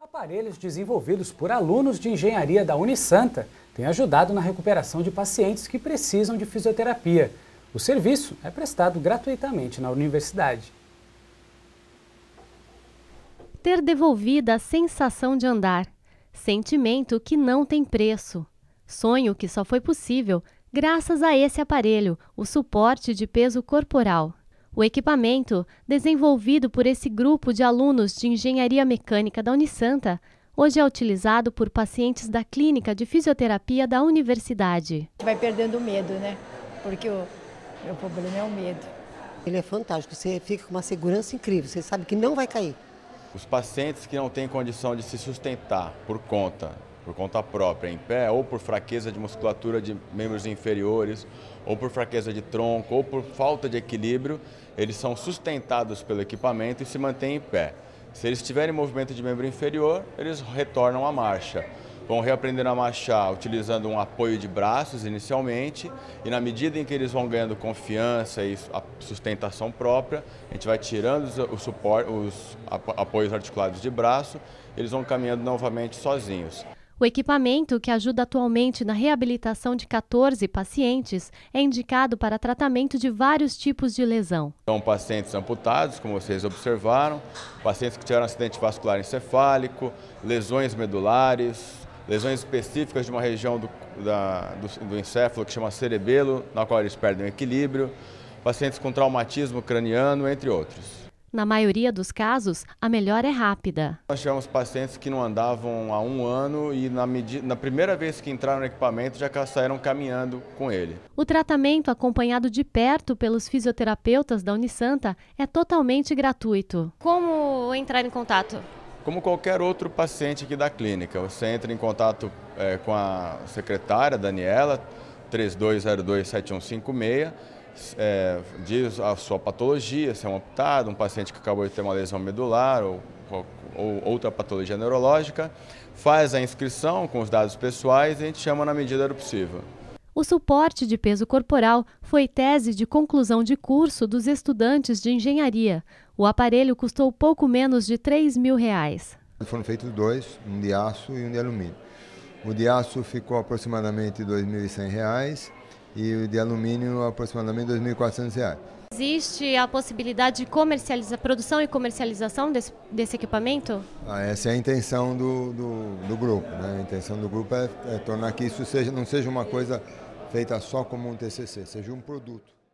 Aparelhos desenvolvidos por alunos de engenharia da Unisanta têm ajudado na recuperação de pacientes que precisam de fisioterapia. O serviço é prestado gratuitamente na universidade. Ter devolvido a sensação de andar Sentimento que não tem preço. Sonho que só foi possível graças a esse aparelho, o suporte de peso corporal. O equipamento, desenvolvido por esse grupo de alunos de engenharia mecânica da Unisanta, hoje é utilizado por pacientes da Clínica de Fisioterapia da Universidade. Vai perdendo o medo, né? Porque o meu problema é o medo. Ele é fantástico, você fica com uma segurança incrível, você sabe que não vai cair. Os pacientes que não têm condição de se sustentar por conta, por conta própria, em pé, ou por fraqueza de musculatura de membros inferiores, ou por fraqueza de tronco, ou por falta de equilíbrio, eles são sustentados pelo equipamento e se mantêm em pé. Se eles tiverem movimento de membro inferior, eles retornam à marcha vão reaprendendo a marchar utilizando um apoio de braços inicialmente e na medida em que eles vão ganhando confiança e a sustentação própria, a gente vai tirando os, suporte, os apoios articulados de braço, eles vão caminhando novamente sozinhos. O equipamento, que ajuda atualmente na reabilitação de 14 pacientes, é indicado para tratamento de vários tipos de lesão. São pacientes amputados, como vocês observaram, pacientes que tiveram acidente vascular encefálico, lesões medulares, lesões específicas de uma região do, da, do, do, encéfalo que chama cerebelo, na qual eles perdem o equilíbrio, pacientes com traumatismo craniano, entre outros. Na maioria dos casos, a melhora é rápida. Nós tivemos pacientes que não andavam há um ano e na, medida, na primeira vez que entraram no equipamento já saíram caminhando com ele. O tratamento, acompanhado de perto pelos fisioterapeutas da Unisanta, é totalmente gratuito. Como entrar em contato? como qualquer outro paciente aqui da clínica. Você entra em contato é, com a secretária Daniela, 32027156, é, eh, diz a sua patologia, se é um optado, um paciente que acabou de ter uma lesão medular ou, ou outra patologia neurológica, faz a inscrição com os dados pessoais e a gente chama na medida do possível. O suporte de peso corporal foi tese de conclusão de curso dos estudantes de engenharia. O aparelho custou pouco menos de 3 mil reais. Foram feitos dois, um de aço e um de alumínio. O de aço ficou aproximadamente R$ 2.100 e o de alumínio aproximadamente R$ 2.400. Existe a possibilidade de produção e comercialização desse, desse equipamento? Ah, essa é a intenção do, do, do grupo. Né? A intenção do grupo é, é tornar que isso seja, não seja uma coisa feita só como um TCC, seja um produto.